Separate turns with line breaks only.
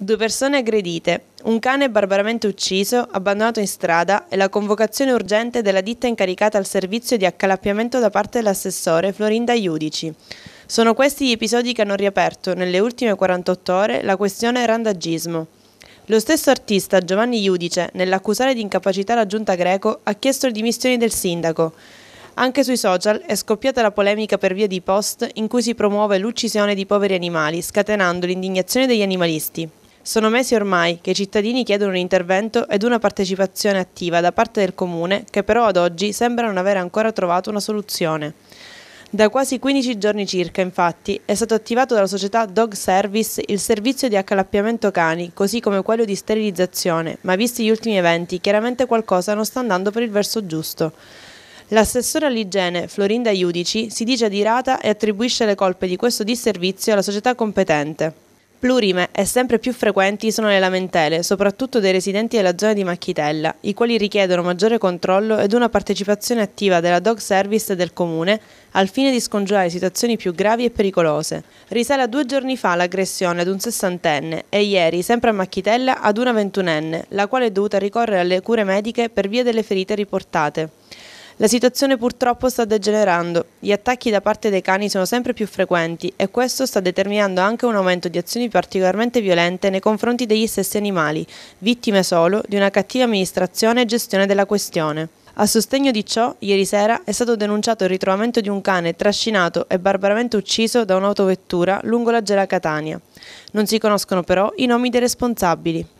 Due persone aggredite, un cane barbaramente ucciso, abbandonato in strada e la convocazione urgente della ditta incaricata al servizio di accalappiamento da parte dell'assessore Florinda Iudici. Sono questi gli episodi che hanno riaperto nelle ultime 48 ore la questione randagismo. Lo stesso artista Giovanni Iudice, nell'accusare di incapacità la giunta greco, ha chiesto le dimissioni del sindaco. Anche sui social è scoppiata la polemica per via di post in cui si promuove l'uccisione di poveri animali, scatenando l'indignazione degli animalisti. Sono mesi ormai che i cittadini chiedono un intervento ed una partecipazione attiva da parte del Comune che però ad oggi sembra non avere ancora trovato una soluzione. Da quasi 15 giorni circa, infatti, è stato attivato dalla società Dog Service il servizio di accalappiamento cani, così come quello di sterilizzazione, ma visti gli ultimi eventi, chiaramente qualcosa non sta andando per il verso giusto. L'assessore all'igiene Florinda Iudici si dice adirata e attribuisce le colpe di questo disservizio alla società competente. Plurime e sempre più frequenti sono le lamentele, soprattutto dei residenti della zona di Macchitella, i quali richiedono maggiore controllo ed una partecipazione attiva della dog service e del comune al fine di scongiurare situazioni più gravi e pericolose. Risale a due giorni fa l'aggressione ad un sessantenne e ieri, sempre a Macchitella, ad una ventunenne, la quale è dovuta ricorrere alle cure mediche per via delle ferite riportate. La situazione purtroppo sta degenerando, gli attacchi da parte dei cani sono sempre più frequenti e questo sta determinando anche un aumento di azioni particolarmente violente nei confronti degli stessi animali, vittime solo di una cattiva amministrazione e gestione della questione. A sostegno di ciò, ieri sera è stato denunciato il ritrovamento di un cane trascinato e barbaramente ucciso da un'autovettura lungo la Gela Catania. Non si conoscono però i nomi dei responsabili.